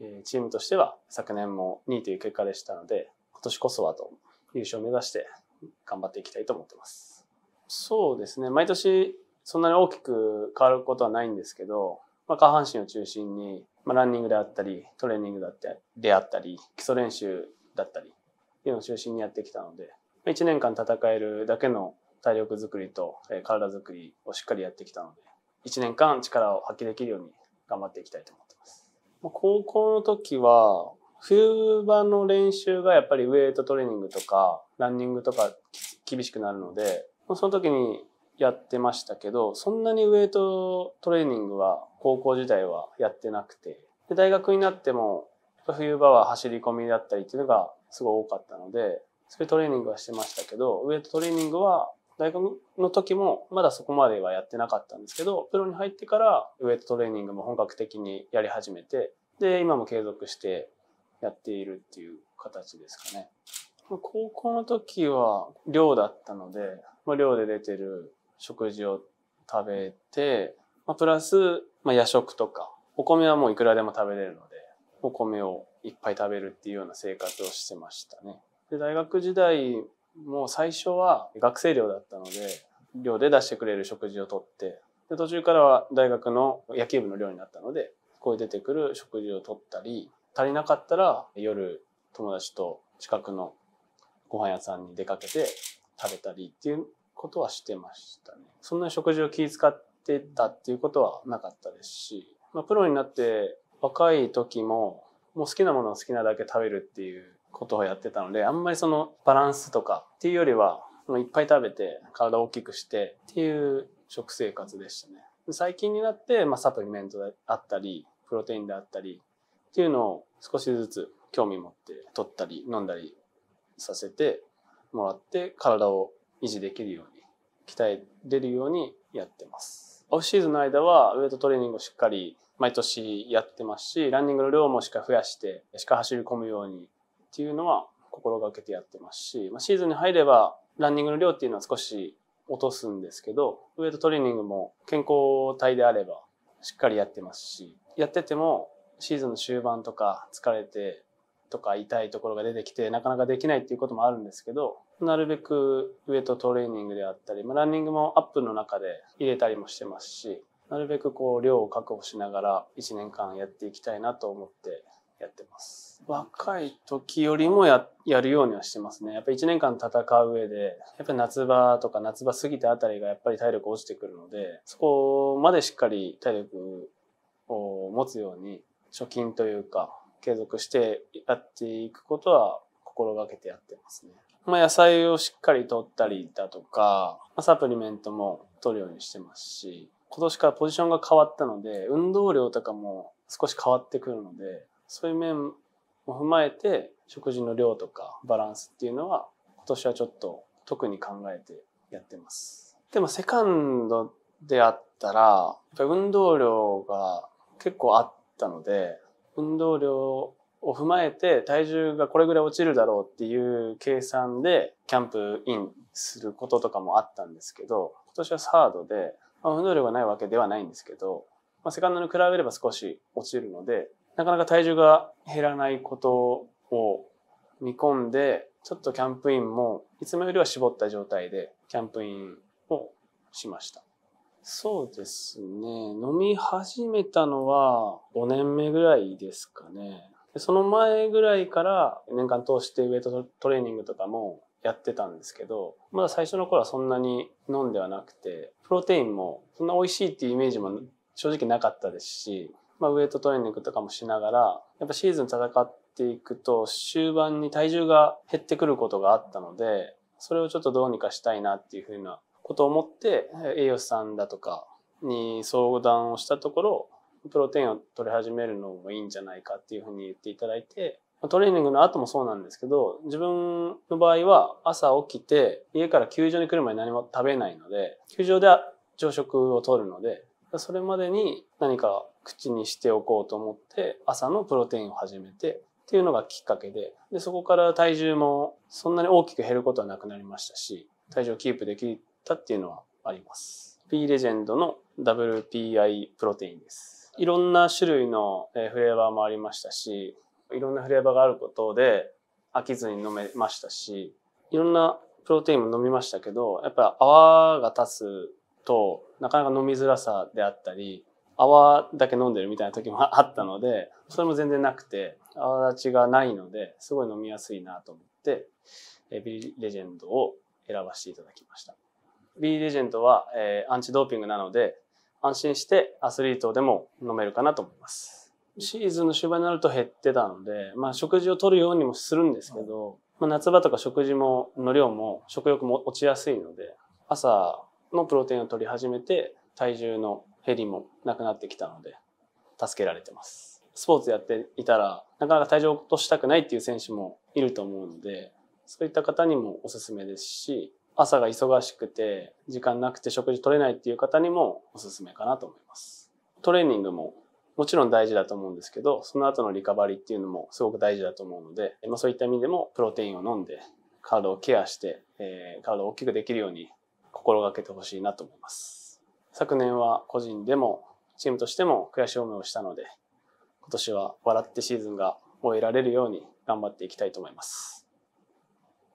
えチームとしては昨年も2位という結果でしたので、今年こそはと優勝を目指して頑張っていきたいと思ってます。そうですね。毎年そんなに大きく変わることはないんですけど、まあ、下半身を中心に、まあ、ランニングであったり、トレーニングであったり、基礎練習だったり、っていうのを中心にやってきたので、1年間戦えるだけの体力づくりと体づくりをしっかりやってきたので、1年間力を発揮できるように頑張っていきたいと思ってます。高校の時は、冬場の練習がやっぱりウェイトトレーニングとか、ランニングとか厳しくなるので、その時にやってましたけど、そんなにウェイトトレーニングは高校時代はやってなくて、で大学になっても冬場は走り込みだったりっていうのがすごい多かったので、そういうトレーニングはしてましたけど、ウェイトトレーニングは大学の時もまだそこまではやってなかったんですけど、プロに入ってからウエイトトレーニングも本格的にやり始めて、で、今も継続してやっているっていう形ですかね。高校の時は寮だったので、まあ、寮で出てる食事を食べて、まあ、プラス、まあ、夜食とか、お米はもういくらでも食べれるので、お米をいっぱい食べるっていうような生活をしてましたね。で大学時代もう最初は学生寮だったので、寮で出してくれる食事をとって、で途中からは大学の野球部の寮になったので、ここへ出てくる食事をとったり、足りなかったら夜友達と近くのご飯屋さんに出かけて食べたりっていうことはしてましたね。そんな食事を気遣ってたっていうことはなかったですし、まあ、プロになって若い時ももう好きなものを好きなだけ食べるっていうことをやってたので、あんまりそのバランスとかっていうよりは、いっぱい食べて体を大きくしてっていう食生活でしたね。最近になって、まあ、サプリメントであったり、プロテインであったりっていうのを少しずつ興味持って取ったり飲んだりさせてもらって体を維持できるように鍛えれるようにやってます。オフシーズンの間はウエイトトレーニングをしっかり毎年やってますし、ランニングの量もしっかり増やして、しっかり走り込むようにっていうのは心がけてやってますし、まあ、シーズンに入ればランニングの量っていうのは少し落とすんですけど、ウエイトトレーニングも健康体であればしっかりやってますし、やっててもシーズンの終盤とか疲れてとか痛いところが出てきてなかなかできないっていうこともあるんですけど、なるべくウエイトトレーニングであったり、まあ、ランニングもアップの中で入れたりもしてますし、なるべくこう量を確保しながら1年間やっていきたいなと思ってやってます。若い時よりもややるようにはしてますね。やっぱり1年間戦う上で、やっぱり夏場とか夏場過ぎたあたりがやっぱり体力落ちてくるので、そこまでしっかり体力を持つように、貯金というか、継続してやっていくことは心がけてやってますね。まあ、野菜をしっかりとったりだとか、まサプリメントも取るようにしてますし、今年からポジションが変わったので、運動量とかも少し変わってくるので、そういう面も踏まえて食事の量とかバランスっていうのは今年はちょっと特に考えてやってます。でもセカンドであったら、運動量が結構あったので、運動量を踏まえて体重がこれぐらい落ちるだろうっていう計算でキャンプインすることとかもあったんですけど、今年はサードで、まあ、運動量がないわけではないんですけど、まあ、セカンドに比べれば少し落ちるので、なかなか体重が減らないことを見込んで、ちょっとキャンプインもいつもよりは絞った状態でキャンプインをしました。そうですね。飲み始めたのは5年目ぐらいですかね。その前ぐらいから年間通してウェイトトレーニングとかもやってたんですけど、まだ最初の頃はそんなに飲んではなくて、プロテインもそんな美味しいっていうイメージも正直なかったですし、まあ、ウエイトトレーニングとかもしながら、やっぱシーズン戦っていくと、終盤に体重が減ってくることがあったので、それをちょっとどうにかしたいなっていうふうなことを思って、栄養士さんだとかに相談をしたところ、プロテインを取り始めるのもいいんじゃないかっていうふうに言っていただいて、トレーニングの後もそうなんですけど、自分の場合は朝起きて、家から球場に来る前に何も食べないので、球場で朝食をとるので、それまでに何か口にしておこうと思って朝のプロテインを始めてっていうのがきっかけででそこから体重もそんなに大きく減ることはなくなりましたし体重をキープできたっていうのはあります P レジェンドの WPI プロテインですいろんな種類のフレーバーもありましたしいろんなフレーバーがあることで飽きずに飲めましたしいろんなプロテインも飲みましたけどやっぱ泡が立つとなかなか飲みづらさであったり泡だけ飲んでるみたいな時もあったので、それも全然なくて、泡立ちがないので、すごい飲みやすいなと思って、ビリレジェンドを選ばせていただきました。ビリレジェンドは、えー、アンチドーピングなので、安心してアスリートでも飲めるかなと思います。シーズンの終盤になると減ってたので、まあ食事を取るようにもするんですけど、まあ、夏場とか食事も、の量も食欲も落ちやすいので、朝のプロテインを取り始めて、体重のヘリもなくなってきたので、助けられてます。スポーツやっていたら、なかなか体重を落としたくないっていう選手もいると思うので、そういった方にもおすすめですし、朝が忙しくて、時間なくて食事取れないっていう方にもおすすめかなと思います。トレーニングももちろん大事だと思うんですけど、その後のリカバリーっていうのもすごく大事だと思うので、まそういった意味でもプロテインを飲んで、体をケアして、えー、体を大きくできるように心がけてほしいなと思います。昨年は個人でもチームとしても悔しい思いをしたので、今年は笑ってシーズンが終えられるように頑張っていきたいと思います。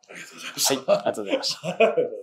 ありがとうございました。はい、ありがとうございました。